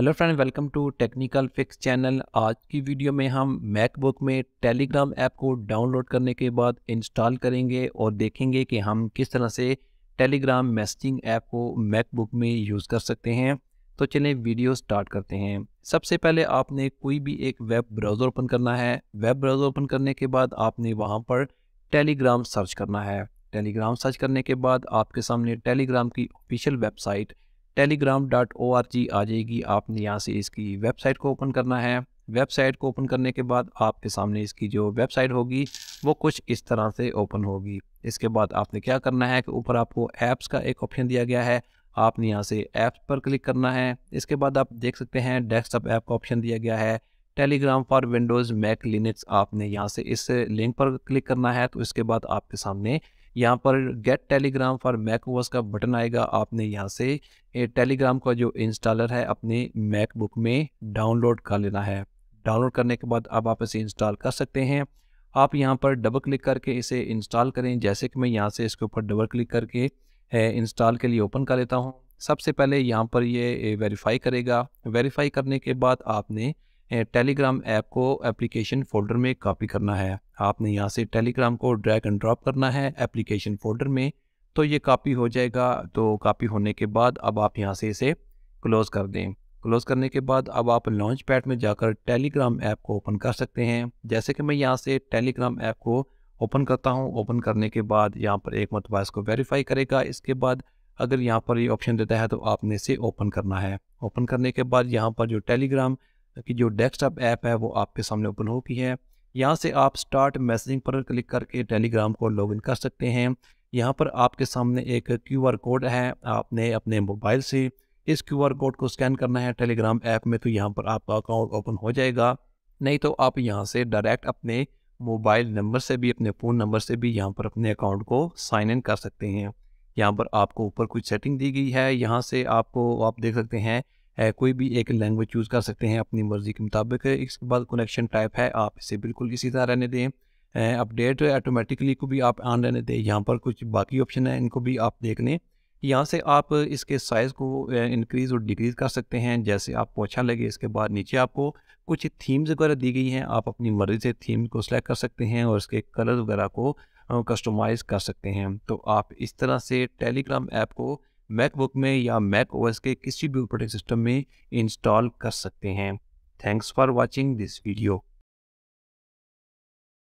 hello friend welcome to technical fix channel आज की video में हम मैकबुक में टेलीग्राम ऐप को डाउनलोड करने के बाद इंस्टॉल करेंगे और देखेंगे कि हम किस तरह से टेलीग्राम मैसेजिंग ऐप को मैकबुक में यूज़ कर सकते हैं तो चलें वीडियो स्टार्ट करते हैं सबसे पहले आपने कोई भी एक वेब ब्राउज़र ओपन करना है वेब ब्राउज़र ओपन करने के बाद आपने वहाँ पर टेलीग्राम सर्च करना है टेलीग्राम सर्च करने के बाद आपके सामने टेलीग्राम की official website Telegram dot O R G आ जाएगी आपने यहाँ से इसकी वेबसाइट को ओपन करना है वेबसाइट को ओपन करने के बाद आपके सामने इसकी जो वेबसाइट होगी वो कुछ इस तरह से ओपन होगी इसके बाद आपने क्या करना है कि ऊपर आपको ऐप्स का एक ऑप्शन दिया गया है आपने यहाँ से ऐप्स पर क्लिक करना है इसके बाद आप देख सकते हैं डेस्कटॉप ऐप का ऑप्शन दिया गया है Telegram for Windows Mac Linux आपने यहाँ से इस लिंक पर क्लिक करना है तो इसके बाद आपके सामने यहाँ पर गेट टेलीग्राम फॉर मैकओएस का बटन आएगा आपने यहाँ से टेलीग्राम का जो इंस्टॉलर है अपने मैकबुक में डाउनलोड कर लेना है डाउनलोड करने के बाद अब आप इसे इंस्टॉल कर सकते हैं आप यहाँ पर डबल क्लिक करके इसे इंस्टॉल करें जैसे कि मैं यहाँ से इसके ऊपर डबल क्लिक करके इंस्टॉल के लिए ओपन कर लेता हूँ सबसे पहले यहाँ पर ये वेरीफाई करेगा वेरीफाई करने के बाद आपने टेलीग्राम ऐप को एप्लीकेशन फोल्डर में कॉपी करना है आपने यहाँ से टेलीग्राम को ड्रैग एंड ड्रॉप करना है एप्लीकेशन फोल्डर में तो ये कॉपी हो जाएगा तो कॉपी होने के बाद अब आप यहाँ से इसे क्लोज़ कर दें क्लोज़ करने के बाद अब आप लॉन्च पैड में जाकर टेलीग्राम ऐप को ओपन कर सकते हैं जैसे कि मैं यहाँ से टेलीग्राम ऐप को ओपन करता हूँ ओपन करने के बाद यहाँ पर एक मतबा इसको वेरीफाई करेगा इसके बाद अगर यहाँ पर ये ऑप्शन देता है तो आपने इसे ओपन करना है ओपन करने के बाद यहाँ पर जो टेलीग्राम कि जो डेस्कटॉप ऐप है वो आपके सामने ओपन हो गई है यहाँ से आप स्टार्ट मैसेजिंग पर क्लिक करके टेलीग्राम को लॉगिन कर सकते हैं यहाँ पर आपके सामने एक क्यूआर कोड है आपने अपने मोबाइल से इस क्यूआर कोड को स्कैन करना है टेलीग्राम ऐप में तो यहाँ पर आपका अकाउंट ओपन हो जाएगा नहीं तो आप यहाँ से डायरेक्ट अपने मोबाइल नंबर से भी अपने फ़ोन नंबर से भी यहाँ पर अपने अकाउंट को साइन इन कर सकते हैं यहाँ पर आपको ऊपर कुछ सेटिंग दी गई है यहाँ से आपको आप देख सकते हैं कोई भी एक लैंग्वेज चूज़ कर सकते हैं अपनी मर्ज़ी के मुताबिक इसके बाद कनेक्शन टाइप है आप इसे बिल्कुल इसी तरह रहने दें अपडेट ऑटोमेटिकली को भी आप ऑन रहने दें यहाँ पर कुछ बाकी ऑप्शन है इनको भी आप देख लें यहाँ से आप इसके साइज़ को इंक्रीज़ और डिक्रीज़ कर सकते हैं जैसे आपको अच्छा लगे इसके बाद नीचे आपको कुछ थीम्स वगैरह दी गई हैं आप अपनी मर्ज़ी से थीम को सिलेक्ट कर सकते हैं और इसके कलर वगैरह को कस्टमाइज़ कर सकते हैं तो आप इस तरह से टेलीग्राम ऐप को मैकबुक में या मैक ओएस के किसी भी ऑपरेटिंग सिस्टम में इंस्टॉल कर सकते हैं thanks for watching this video